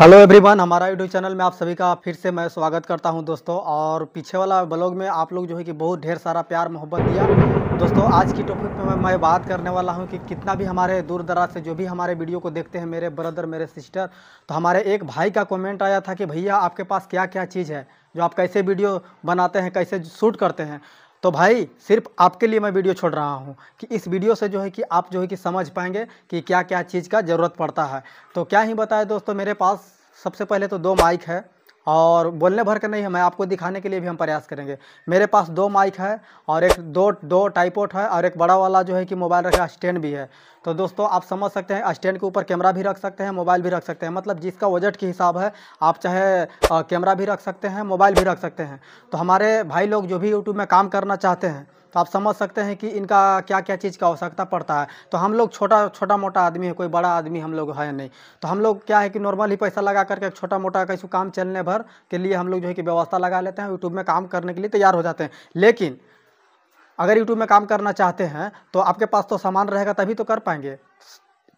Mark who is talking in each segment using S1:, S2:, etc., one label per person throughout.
S1: hello everyone हमारा YouTube channel में आप सभी का फिर से मैं स्वागत करता हूं दोस्तों और पीछे वाला ब्लॉग में आप लोग जो है कि बहुत ढेर सारा प्यार मोहब्बत दिया दोस्तों आज की टॉपिक में मैं बात करने वाला हूं कि कितना भी हमारे दूर दराज से जो भी हमारे वीडियो को देखते हैं मेरे ब्रदर मेरे सिस्टर तो हमारे एक भाई का कॉमेंट आया था कि भैया आपके पास क्या क्या चीज़ है जो आप कैसे वीडियो बनाते हैं कैसे शूट करते हैं तो भाई सिर्फ आपके लिए मैं वीडियो छोड़ रहा हूँ कि इस वीडियो से जो है कि आप जो है कि समझ पाएंगे कि क्या क्या चीज़ का ज़रूरत पड़ता है तो क्या ही बताए दोस्तों मेरे पास सबसे पहले तो दो माइक है और बोलने भर के नहीं है मैं आपको दिखाने के लिए भी हम प्रयास करेंगे मेरे पास दो माइक है और एक दो दो टाइपोट है और एक बड़ा वाला जो है कि मोबाइल रखा स्टैंड भी है तो दोस्तों आप समझ सकते हैं स्टैंड के ऊपर कैमरा भी रख सकते हैं मोबाइल भी रख सकते हैं मतलब जिसका बजट के हिसाब है आप चाहे कैमरा भी रख सकते हैं मोबाइल भी रख सकते हैं तो हमारे भाई लोग जो भी यूट्यूब में काम करना चाहते हैं तो आप समझ सकते हैं कि इनका क्या क्या चीज़ का आवश्यकता पड़ता है तो हम लोग छोटा छोटा मोटा आदमी है कोई बड़ा आदमी हम लोग है नहीं तो हम लोग क्या है कि नॉर्मल ही पैसा लगा करके छोटा मोटा कैसे काम चलने भर के लिए हम लोग जो है कि व्यवस्था लगा लेते हैं यूट्यूब में काम करने के लिए तैयार हो जाते हैं लेकिन अगर यूट्यूब में काम करना चाहते हैं तो आपके पास तो सामान रहेगा तभी तो कर पाएंगे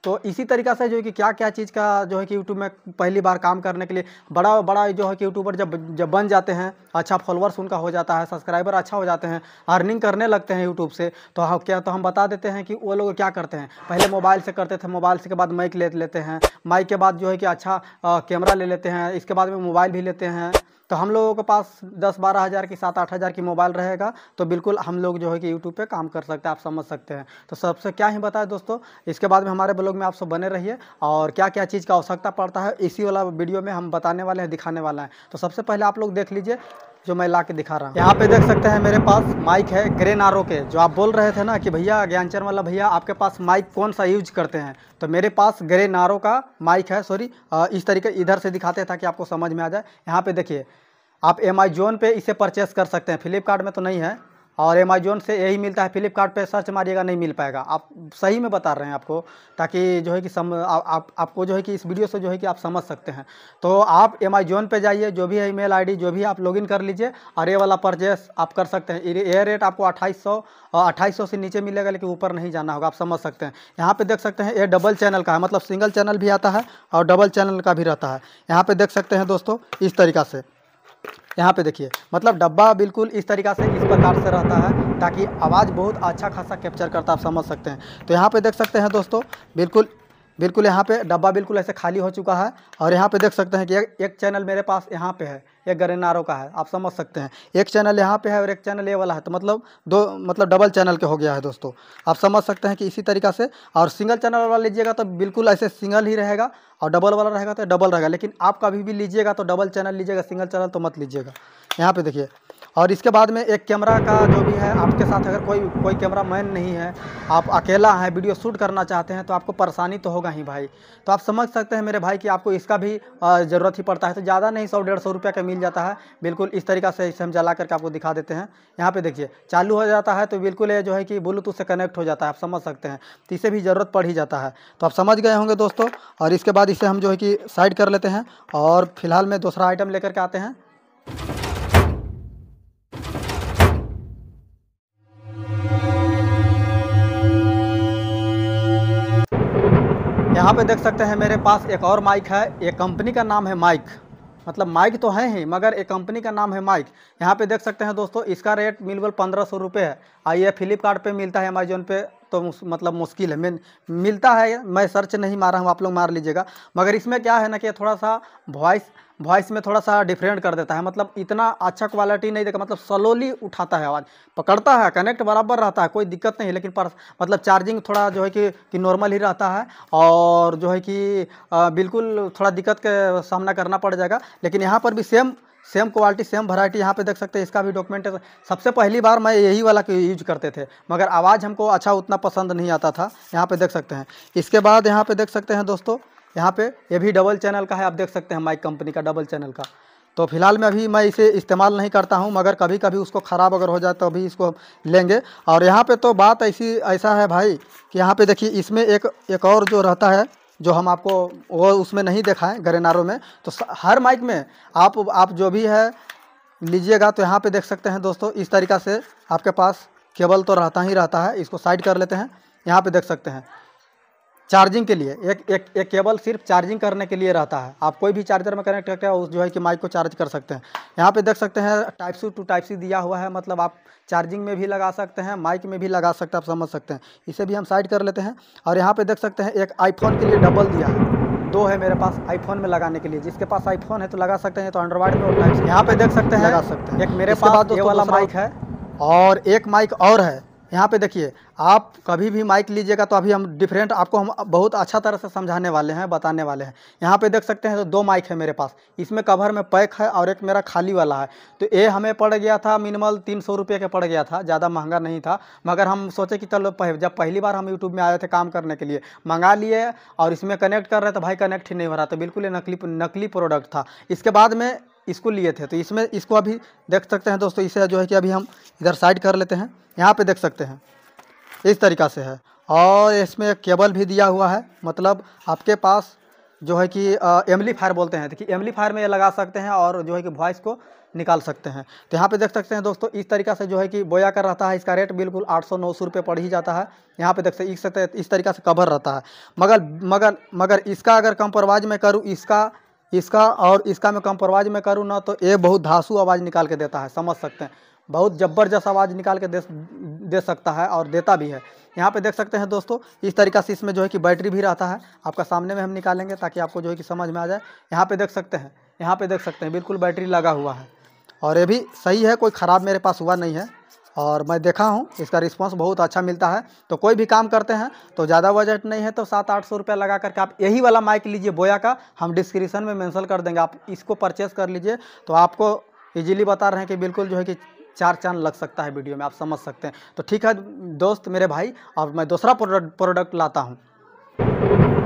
S1: तो इसी तरीका से जो है कि क्या क्या चीज़ का जो है कि यूट्यूब में पहली बार काम करने के लिए बड़ा बड़ा जो है कि यूट्यूबर जब जब बन जाते हैं अच्छा फॉलोअर्स उनका हो जाता है सब्सक्राइबर अच्छा हो जाते हैं अर्निंग करने लगते हैं यूट्यूब से तो हाँ क्या तो हम बता देते हैं कि वो लोग क्या करते हैं पहले मोबाइल से करते थे मोबाइल से के बाद माइक ले लेते हैं माइक के बाद जो है कि अच्छा कैमरा ले लेते हैं इसके बाद में मोबाइल भी लेते हैं तो हम लोगों के पास दस बारह हज़ार की सात आठ हज़ार की मोबाइल रहेगा तो बिल्कुल हम लोग जो है कि यूट्यूब पे काम कर सकते हैं आप समझ सकते हैं तो सबसे क्या ही बताए दोस्तों इसके बाद में हमारे ब्लॉग में आप सब बने रहिए और क्या क्या चीज़ का आवश्यकता पड़ता है इसी वाला वीडियो में हम बताने वाले हैं दिखाने वाला है तो सबसे पहले आप लोग देख लीजिए जो मैं ला के दिखा रहा हूँ यहाँ पे देख सकते हैं मेरे पास माइक है ग्रे नारो के जो आप बोल रहे थे ना कि भैया ज्ञानचर वाला भैया आपके पास माइक कौन सा यूज करते हैं तो मेरे पास ग्रे नारो का माइक है सॉरी इस तरीके इधर से दिखाते था कि आपको समझ में आ जाए यहाँ पे देखिए आप एम जोन पे इसे परचेस कर सकते हैं फ्लिपकार्ट में तो नहीं है और अमेजोन से यही मिलता है फ्लिपकार्ट सर्च मारिएगा नहीं मिल पाएगा आप सही में बता रहे हैं आपको ताकि जो है कि सम आप आपको जो है कि इस वीडियो से जो है कि आप समझ सकते हैं तो आप अमेजोन पे जाइए जो भी है ईमेल आईडी जो भी आप लॉगिन कर लीजिए और ये वाला परचेस आप कर सकते हैं ये रेट आपको अट्ठाईस सौ अट्ठाईस सौ से नीचे मिलेगा लेकिन ऊपर नहीं जाना होगा आप समझ सकते हैं यहाँ पर देख सकते हैं ये डबल चैनल का है मतलब सिंगल चैनल भी आता है और डबल चैनल का भी रहता है यहाँ पर देख सकते हैं दोस्तों इस तरीका से यहाँ पे देखिए मतलब डब्बा बिल्कुल इस तरीका से इस प्रकार से रहता है ताकि आवाज़ बहुत अच्छा खासा कैप्चर करता आप समझ सकते हैं तो यहाँ पे देख सकते हैं दोस्तों बिल्कुल बिल्कुल यहाँ पे डब्बा बिल्कुल ऐसे खाली हो चुका है और यहाँ पे देख सकते हैं कि एक, एक चैनल मेरे पास यहाँ पे है एक गरेनारो का है आप समझ सकते हैं एक चैनल यहाँ पे है और एक चैनल ये वाला है तो मतलब दो मतलब डबल चैनल के हो गया है दोस्तों आप समझ सकते हैं कि इसी तरीका से और सिंगल चैनल वाला लीजिएगा तो बिल्कुल ऐसे सिंगल ही रहेगा और डबल वाला रहेगा तो डबल रहेगा लेकिन आप कभी भी लीजिएगा तो डबल चैनल लीजिएगा सिंगल चैनल तो मत लीजिएगा यहाँ पर देखिए और इसके बाद में एक कैमरा का जो भी है आपके साथ अगर कोई कोई कैमरा मैन नहीं है आप अकेला हैं वीडियो शूट करना चाहते हैं तो आपको परेशानी तो होगा ही भाई तो आप समझ सकते हैं मेरे भाई कि आपको इसका भी ज़रूरत ही पड़ता है तो ज़्यादा नहीं सौ डेढ़ सौ रुपये का मिल जाता है बिल्कुल इस तरीका से इसे हम जला करके आपको दिखा देते हैं यहाँ पर देखिए चालू हो जाता है तो बिल्कुल ये जो है कि ब्लूटूथ से कनेक्ट हो जाता है आप समझ सकते हैं तो इसे भी ज़रूरत पड़ ही जाता है तो आप समझ गए होंगे दोस्तों और इसके बाद इसे हम जो है कि साइड कर लेते हैं और फिलहाल में दूसरा आइटम लेकर के आते हैं यहाँ पे देख सकते हैं मेरे पास एक और माइक है एक कंपनी का नाम है माइक मतलब माइक तो है ही मगर एक कंपनी का नाम है माइक यहाँ पे देख सकते हैं दोस्तों इसका रेट मिलबल पंद्रह सौ रुपये है आइए फ्लिपकार्ट मिलता है अमेजोन पे तो मतलब मुश्किल है मैं मिलता है मैं सर्च नहीं मारा हूँ आप लोग मार लीजिएगा मगर इसमें क्या है ना कि थोड़ा सा वॉइस वॉइस में थोड़ा सा डिफरेंट कर देता है मतलब इतना अच्छा क्वालिटी नहीं देखा मतलब स्लोली उठाता है आवाज़ पकड़ता है कनेक्ट बराबर रहता है कोई दिक्कत नहीं लेकिन पर मतलब चार्जिंग थोड़ा जो है कि, कि नॉर्मल ही रहता है और जो है कि बिल्कुल थोड़ा दिक्कत का सामना करना पड़ जाएगा लेकिन यहाँ पर भी same same quality same variety यहाँ पे देख सकते हैं इसका भी डॉक्यूमेंट सबसे पहली बार मैं यही वाला यूज करते थे मगर आवाज़ हमको अच्छा उतना पसंद नहीं आता था यहाँ पे देख सकते हैं इसके बाद यहाँ पे देख सकते हैं दोस्तों यहाँ पे ये भी डबल चैनल का है आप देख सकते हैं माइक कंपनी का डबल चैनल का तो फिलहाल में अभी मैं इसे इस्तेमाल नहीं करता हूँ मगर कभी कभी उसको ख़राब अगर हो जाए तो अभी इसको लेंगे और यहाँ पे तो बात ऐसी ऐसा है भाई कि यहाँ पे देखिए इसमें एक एक और जो रहता है जो हम आपको वो उसमें नहीं है ग्रेनारों में तो हर माइक में आप आप जो भी है लीजिएगा तो यहाँ पे देख सकते हैं दोस्तों इस तरीका से आपके पास केबल तो रहता ही रहता है इसको साइड कर लेते हैं यहाँ पे देख सकते हैं चार्जिंग के लिए एक एक एक केबल सिर्फ चार्जिंग करने के लिए रहता है आप कोई भी चार्जर में कनेक्ट करके उस जो है कि माइक को चार्ज कर सकते हैं यहाँ पे देख सकते हैं type C to type C दिया हुआ है मतलब आप चार्जिंग में भी लगा सकते हैं माइक में भी लगा सकते हैं आप समझ सकते हैं इसे भी हम साइड कर लेते हैं और यहाँ पर देख सकते हैं एक आईफोन के लिए डबल दिया है दो है मेरे पास आईफोन में लगाने के लिए जिसके पास आईफोन है तो लगा सकते हैं तो एंड्रॉइड में और यहाँ पे देख सकते हैं लगा सकते हैं एक मेरे पास वाला माइक है और एक माइक और है यहाँ पे देखिए आप कभी भी माइक लीजिएगा तो अभी हम डिफरेंट आपको हम बहुत अच्छा तरह से समझाने वाले हैं बताने वाले हैं यहाँ पे देख सकते हैं तो दो माइक है मेरे पास इसमें कवर में पैक है और एक मेरा खाली वाला है तो ये हमें पड़ गया था मिनिमल तीन सौ रुपये का पड़ गया था ज़्यादा महंगा नहीं था मगर हम सोचे कि चलो जब पहली बार हम यूट्यूब में आए थे काम करने के लिए मंगा लिए और इसमें कनेक्ट कर रहे तो भाई कनेक्ट ही नहीं हो रहा था बिल्कुल नकली नकली प्रोडक्ट था इसके बाद में इसको लिए थे तो इसमें इसको अभी देख सकते हैं दोस्तों इसे जो है कि अभी हम इधर साइड कर लेते हैं यहाँ पे देख सकते हैं इस तरीका से है और इसमें केबल भी दिया हुआ है मतलब आपके पास जो है कि एमली फायर बोलते हैं देखिए कि एमली फायर में ये लगा सकते हैं और जो है कि वॉइस को निकाल सकते हैं तो यहाँ पे देख सकते हैं दोस्तों इस तरीका से जो है कि बोया कर रहता है इसका रेट बिल्कुल 800 900 रुपये पड़ ही जाता है यहाँ पे देख सकते इस तरीका से कवर रहता है मगर मगर मगर इसका अगर कंप्रोमाइज में करूँ इसका इसका और इसका मैं कंप्रोमाइज में करूँ ना तो ये बहुत धासु आवाज़ निकाल के देता है समझ सकते हैं बहुत ज़बरदस्त आवाज़ निकाल के दे दे सकता है और देता भी है यहाँ पे देख सकते हैं दोस्तों इस तरीका से इसमें जो है कि बैटरी भी रहता है आपका सामने में हम निकालेंगे ताकि आपको जो है कि समझ में आ जाए यहाँ पे देख सकते हैं यहाँ पे देख सकते हैं बिल्कुल बैटरी लगा हुआ है और ये भी सही है कोई ख़राब मेरे पास हुआ नहीं है और मैं देखा हूँ इसका रिस्पांस बहुत अच्छा मिलता है तो कोई भी काम करते हैं तो ज़्यादा बजट नहीं है तो सात आठ सौ रुपये लगा करके आप यही वाला माइक लीजिए बोया का हम डिस्क्रिप्शन में मैंसन कर देंगे आप इसको परचेस कर लीजिए तो आपको इजीली बता रहे हैं कि बिल्कुल जो है कि चार चांद लग सकता है वीडियो में आप समझ सकते हैं तो ठीक है दोस्त मेरे भाई अब मैं दूसरा प्रोडक्ट प्रोडक्ट लाता हूँ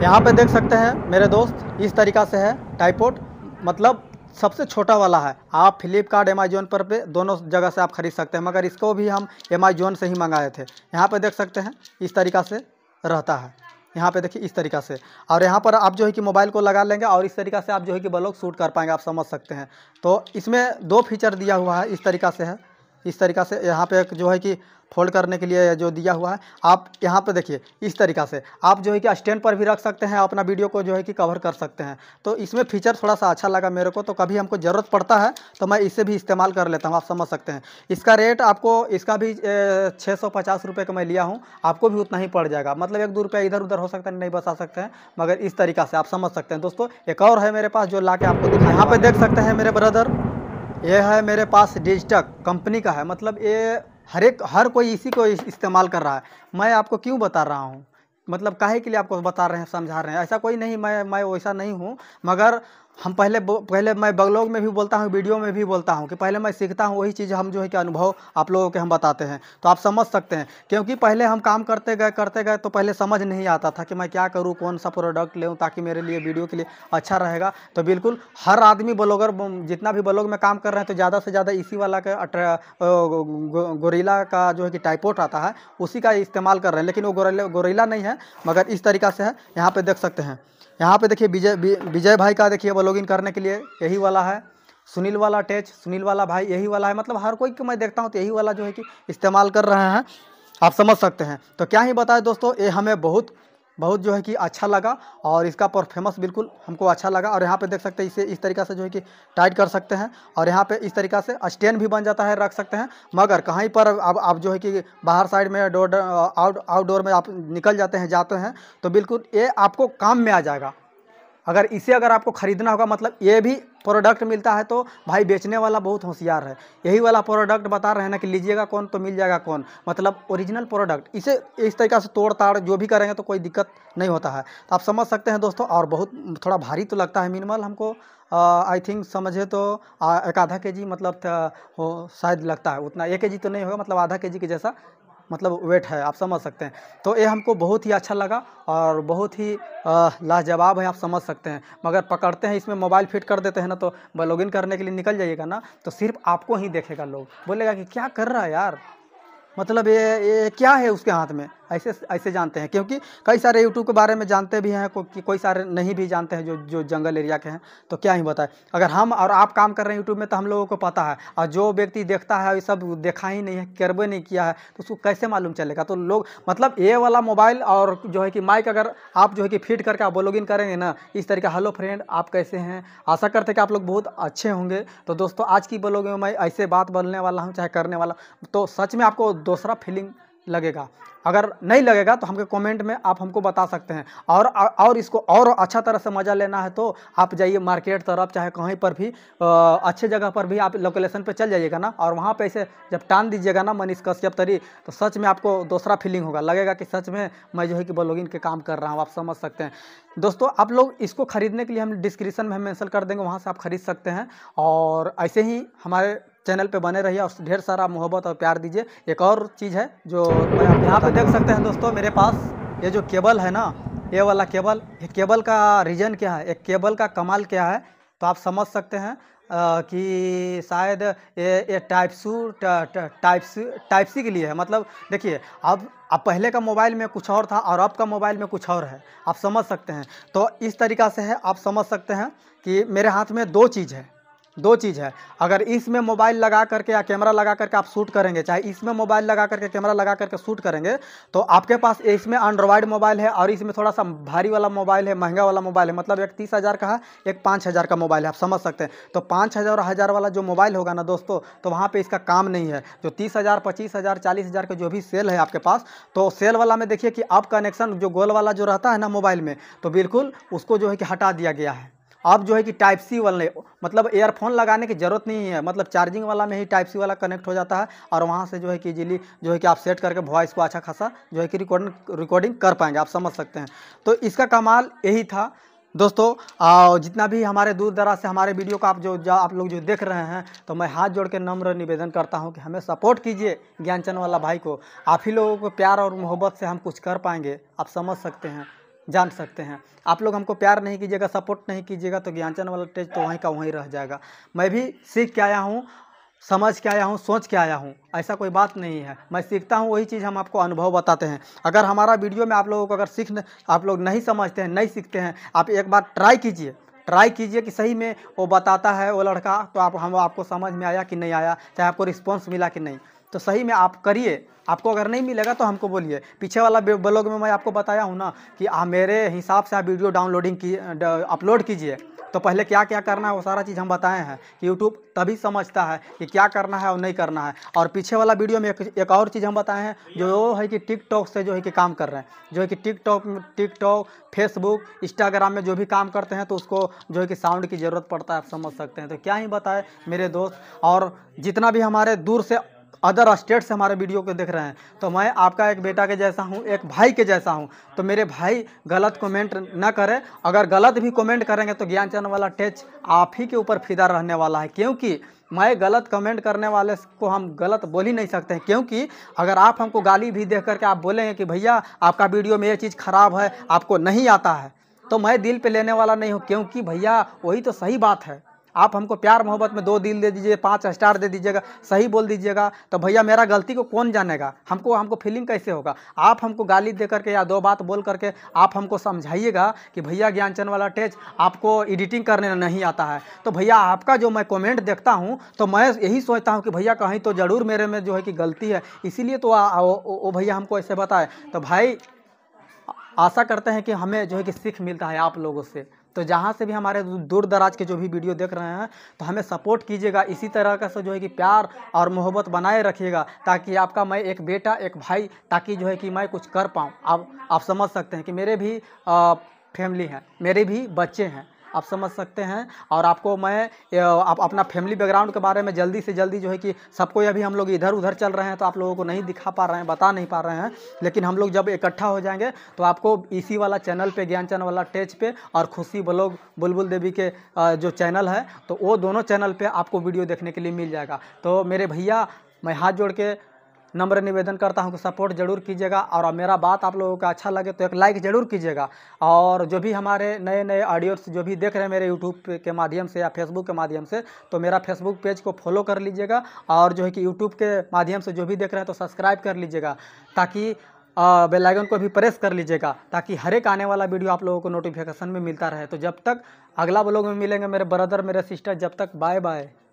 S1: यहाँ पर देख सकते हैं मेरे दोस्त इस तरीका से है टाइपोट मतलब सबसे छोटा वाला है आप फ्लिपकार्ट अमेजोन पर पे दोनों जगह से आप ख़रीद सकते हैं मगर इसको भी हम अमेजोन से ही मंगाए थे यहाँ पर देख सकते हैं इस तरीका से रहता है यहाँ पे देखिए इस तरीका से और यहाँ पर आप जो है कि मोबाइल को लगा लेंगे और इस तरीका से आप जो है कि ब्लॉग शूट कर पाएंगे आप समझ सकते हैं तो इसमें दो फीचर दिया हुआ है इस तरीका से है इस तरीका से यहाँ पे जो है कि फोल्ड करने के लिए जो दिया हुआ है आप यहाँ पे देखिए इस तरीका से आप जो है कि स्टैंड पर भी रख सकते हैं अपना वीडियो को जो है कि कवर कर सकते हैं तो इसमें फीचर थोड़ा सा अच्छा लगा मेरे को तो कभी हमको ज़रूरत पड़ता है तो मैं इसे भी इस्तेमाल कर लेता हूँ आप समझ सकते हैं इसका रेट आपको इसका भी छः सौ पचास रुपये का मैं लिया हूँ आपको भी उतना ही पड़ जाएगा मतलब एक दो रुपया इधर उधर हो सकता है नहीं बचा सकते हैं मगर इस तरीका से आप समझ सकते हैं दोस्तों एक और है मेरे पास जो ला के आपको यहाँ पर देख सकते हैं मेरे ब्रदर ये है मेरे पास डिजिटक कंपनी का है मतलब ये हर एक हर कोई इसी को इस्तेमाल कर रहा है मैं आपको क्यों बता रहा हूँ मतलब काहे के लिए आपको बता रहे हैं समझा रहे हैं ऐसा कोई नहीं मैं मैं वैसा नहीं हूँ मगर हम पहले पहले मैं बगलोग में भी बोलता हूँ वीडियो में भी बोलता हूँ कि पहले मैं सीखता हूँ वही चीज़ हम जो है कि अनुभव आप लोगों के हम बताते हैं तो आप समझ सकते हैं क्योंकि पहले हम काम करते गए करते गए तो पहले समझ नहीं आता था कि मैं क्या करूँ कौन सा प्रोडक्ट लेऊँ ताकि मेरे लिए वीडियो के लिए अच्छा रहेगा तो बिल्कुल हर आदमी ब्लॉगर जितना भी ब्लॉग में काम कर रहे हैं तो ज़्यादा से ज़्यादा इसी वाला का गोरीला का जो है कि टाइपोट आता है उसी का इस्तेमाल कर रहे हैं लेकिन वो गोरीला नहीं है मगर इस तरीका से है यहाँ पर देख सकते हैं यहाँ पे देखिए विजय विजय भाई का देखिए लॉगिन करने के लिए यही वाला है सुनील वाला टेच सुनील वाला भाई यही वाला है मतलब हर कोई को मैं देखता हूँ तो यही वाला जो है कि इस्तेमाल कर रहे हैं आप समझ सकते हैं तो क्या ही बताएं दोस्तों ये हमें बहुत बहुत जो है कि अच्छा लगा और इसका परफेमेंस बिल्कुल हमको अच्छा लगा और यहाँ पे देख सकते हैं इसे इस तरीका से जो है कि टाइट कर सकते हैं और यहाँ पे इस तरीका से स्टैंड भी बन जाता है रख सकते हैं मगर कहीं पर अब आप जो है कि बाहर साइड में डोर आउट आउटडोर में आप निकल जाते हैं जाते हैं तो बिल्कुल ये आपको काम में आ जाएगा अगर इसे अगर आपको ख़रीदना होगा मतलब ये भी प्रोडक्ट मिलता है तो भाई बेचने वाला बहुत होशियार है यही वाला प्रोडक्ट बता रहे हैं ना कि लीजिएगा कौन तो मिल जाएगा कौन मतलब ओरिजिनल प्रोडक्ट इसे इस तरीका से तोड़ ताड़ जो भी करेंगे तो कोई दिक्कत नहीं होता है तो आप समझ सकते हैं दोस्तों और बहुत थोड़ा भारी तो लगता है मिनिमल हमको आई थिंक समझे तो एक आधा के जी मतलब हो शायद लगता है उतना एक के जी तो नहीं होगा मतलब आधा के जी के जैसा मतलब वेट है आप समझ सकते हैं तो ये हमको बहुत ही अच्छा लगा और बहुत ही लाजवाब है आप समझ सकते हैं मगर पकड़ते हैं इसमें मोबाइल फिट कर देते हैं ना तो लॉगिन करने के लिए निकल जाइएगा ना तो सिर्फ आपको ही देखेगा लोग बोलेगा कि क्या कर रहा है यार मतलब ये ये क्या है उसके हाथ में ऐसे ऐसे जानते हैं क्योंकि कई सारे यूट्यूब के बारे में जानते भी हैं को, कि कोई सारे नहीं भी जानते हैं जो जो जंगल एरिया के हैं तो क्या ही बताए अगर हम और आप काम कर रहे हैं यूट्यूब में तो हम लोगों को पता है और जो व्यक्ति देखता है ये सब देखा ही नहीं है करबे नहीं किया है तो उसको कैसे मालूम चलेगा तो लोग मतलब ये वाला मोबाइल और जो है कि माइक अगर आप जो है कि फिट करके आप लॉगिन करेंगे ना इस तरीके हेलो फ्रेंड आप कैसे हैं आशा करते हैं कि आप लोग बहुत अच्छे होंगे तो दोस्तों आज की ब्लॉग में मैं ऐसे बात बोलने वाला हूँ चाहे करने वाला तो सच में आपको दूसरा फीलिंग लगेगा अगर नहीं लगेगा तो हमके कमेंट में आप हमको बता सकते हैं और और इसको और अच्छा तरह से मज़ा लेना है तो आप जाइए मार्केट तरफ चाहे कहीं पर भी आ, अच्छे जगह पर भी आप लोकेशन पे चल जाइएगा ना और वहाँ पे ऐसे जब टान दीजिएगा ना मनीष कश्यप तरी तो सच में आपको दूसरा फीलिंग होगा लगेगा कि सच में मैं जो है कि ब्लॉगिंग के काम कर रहा हूँ आप समझ सकते हैं दोस्तों आप लोग इसको खरीदने के लिए हम डिस्क्रिप्शन में मैंसन कर देंगे वहाँ से आप खरीद सकते हैं और ऐसे ही हमारे चैनल पे बने रहिए और ढेर सारा मोहब्बत और प्यार दीजिए एक और चीज़ है जो आप यहाँ पे देख सकते हैं दोस्तों मेरे पास ये जो केबल है ना ये वाला केबल ये केबल का रीजन क्या है एक केबल का कमाल क्या है तो आप समझ सकते हैं आ, कि शायद ये ये टाइप सू टाइप सी टाइप सी के लिए है मतलब देखिए अब अब पहले का मोबाइल में कुछ और था और अब का मोबाइल में कुछ और है आप समझ सकते हैं तो इस तरीका से है आप समझ सकते हैं कि मेरे हाथ में दो चीज़ है दो चीज़ है अगर इसमें मोबाइल लगा करके या कैमरा लगा करके आप शूट करेंगे चाहे इसमें मोबाइल लगा करके कैमरा लगा करके शूट करेंगे तो आपके पास इसमें एंड्रॉयड मोबाइल है और इसमें थोड़ा सा भारी वाला मोबाइल है महंगा वाला मोबाइल है मतलब एक तीस हज़ार का है एक पाँच हज़ार का मोबाइल है आप समझ सकते हैं तो पाँच हज़ार हज़ार वाला जो मोबाइल होगा ना दोस्तों तो वहाँ पर इसका काम नहीं है जो तीस हज़ार पच्चीस हज़ार चालीस हज़ार का जो भी सेल है आपके पास तो सेल वाला में देखिए कि अब कनेक्शन जो गोल वाला जो रहता है ना मोबाइल में तो बिल्कुल उसको जो है कि हटा दिया गया है अब जो है कि टाइप सी वाले मतलब एयरफोन लगाने की ज़रूरत नहीं है मतलब चार्जिंग वाला में ही टाइप सी वाला कनेक्ट हो जाता है और वहाँ से जो है कि इजीली जो है कि आप सेट करके वॉइस को अच्छा खासा जो है कि रिकॉर्डिंग रिकॉर्डिंग कर पाएंगे आप समझ सकते हैं तो इसका कमाल यही था दोस्तों जितना भी हमारे दूर दराज से हमारे वीडियो को आप जो आप लोग जो देख रहे हैं तो मैं हाथ जोड़ के नम्र निवेदन करता हूं कि हमें सपोर्ट कीजिए ज्ञानचंद वाला भाई को आप ही लोगों को प्यार और मोहब्बत से हम कुछ कर पाएंगे आप समझ सकते हैं जान सकते हैं आप लोग हमको प्यार नहीं कीजिएगा सपोर्ट नहीं कीजिएगा तो ज्ञानचंद वाला टेज तो वहीं का वहीं रह जाएगा मैं भी सीख के आया हूँ समझ के आया हूँ सोच के आया हूँ ऐसा कोई बात नहीं है मैं सीखता हूँ वही चीज़ हम आपको अनुभव बताते हैं अगर हमारा वीडियो में आप लोगों को अगर सीख आप लोग नहीं समझते हैं नहीं सीखते हैं आप एक बार ट्राई कीजिए ट्राई कीजिए कि सही में वो बताता है वो लड़का तो आप हम आपको समझ में आया कि नहीं आया चाहे आपको रिस्पॉन्स मिला कि नहीं तो सही में आप करिए आपको अगर नहीं मिलेगा तो हमको बोलिए पीछे वाला ब्लॉग में मैं आपको बताया हूँ ना कि आ, मेरे हिसाब से आप वीडियो डाउनलोडिंग की अपलोड कीजिए तो पहले क्या क्या करना है वो सारा चीज़ हम बताए हैं कि यूट्यूब तभी समझता है कि क्या करना है और नहीं करना है और पीछे वाला वीडियो में एक, एक और चीज़ हम बताए हैं जो है कि टिकटॉक से जो है कि काम कर रहे हैं जो है कि टिकटॉक टिकटॉक फेसबुक इंस्टाग्राम में जो भी काम करते हैं तो उसको जो है कि साउंड की ज़रूरत पड़ता है आप समझ सकते हैं तो क्या ही बताए मेरे दोस्त और जितना भी हमारे दूर से अदर स्टेट से हमारे वीडियो को देख रहे हैं तो मैं आपका एक बेटा के जैसा हूँ एक भाई के जैसा हूँ तो मेरे भाई गलत कमेंट ना करें अगर गलत भी कमेंट करेंगे तो ज्ञान चैनल वाला टच आप ही के ऊपर फिदा रहने वाला है क्योंकि मैं गलत कमेंट करने वाले को हम गलत बोल ही नहीं सकते हैं क्योंकि अगर आप हमको गाली भी देख करके आप बोलेंगे कि भैया आपका वीडियो में ये चीज़ ख़राब है आपको नहीं आता है तो मैं दिल पर लेने वाला नहीं हूँ क्योंकि भैया वही तो सही बात है आप हमको प्यार मोहब्बत में दो दिल दे दीजिए पाँच स्टार दे दीजिएगा सही बोल दीजिएगा तो भैया मेरा गलती को कौन जानेगा हमको हमको फीलिंग कैसे होगा आप हमको गाली दे करके या दो बात बोल करके आप हमको समझाइएगा कि भैया ज्ञानचंद वाला टेच आपको एडिटिंग करने नहीं आता है तो भैया आपका जो मैं कॉमेंट देखता हूँ तो मैं यही सोचता हूँ कि भैया कहीं तो ज़रूर मेरे में जो है कि गलती है इसीलिए तो वो भैया हमको ऐसे बताए तो भाई आशा करते हैं कि हमें जो है कि सीख मिलता है आप लोगों से तो जहाँ से भी हमारे दूर दराज के जो भी वीडियो देख रहे हैं तो हमें सपोर्ट कीजिएगा इसी तरह का से जो है कि प्यार और मोहब्बत बनाए रखिएगा ताकि आपका मैं एक बेटा एक भाई ताकि जो है कि मैं कुछ कर पाऊँ आप आप समझ सकते हैं कि मेरे भी आ, फैमिली हैं मेरे भी बच्चे हैं आप समझ सकते हैं और आपको मैं आप अपना फैमिली बैकग्राउंड के बारे में जल्दी से जल्दी जो है कि सबको अभी हम लोग इधर उधर चल रहे हैं तो आप लोगों को नहीं दिखा पा रहे हैं बता नहीं पा रहे हैं लेकिन हम लोग जब इकट्ठा हो जाएंगे तो आपको इसी वाला चैनल पर ज्ञान चैनल वाला टेच पे और खुशी ब्लॉग बुलबुल देवी के जो चैनल है तो वो दोनों चैनल पर आपको वीडियो देखने के लिए मिल जाएगा तो मेरे भैया मैं हाथ जोड़ के नम्र निवेदन करता हूँ कि सपोर्ट जरूर कीजिएगा और मेरा बात आप लोगों का अच्छा लगे तो एक लाइक ज़रूर कीजिएगा और जो भी हमारे नए नए ऑडियोस जो भी देख रहे हैं मेरे यूट्यूब के माध्यम से या फेसबुक के माध्यम से तो मेरा फेसबुक पेज को फॉलो कर लीजिएगा और जो है कि यूट्यूब के माध्यम से जो भी देख रहे हैं तो सब्सक्राइब कर लीजिएगा ताकि बेलाइकन को भी प्रेस कर लीजिएगा ताकि हर एक आने वाला वीडियो आप लोगों को नोटिफिकेशन में मिलता रहे तो जब तक अगला ब्लॉग में मिलेंगे मेरे ब्रदर मेरे सिस्टर जब तक बाय बाय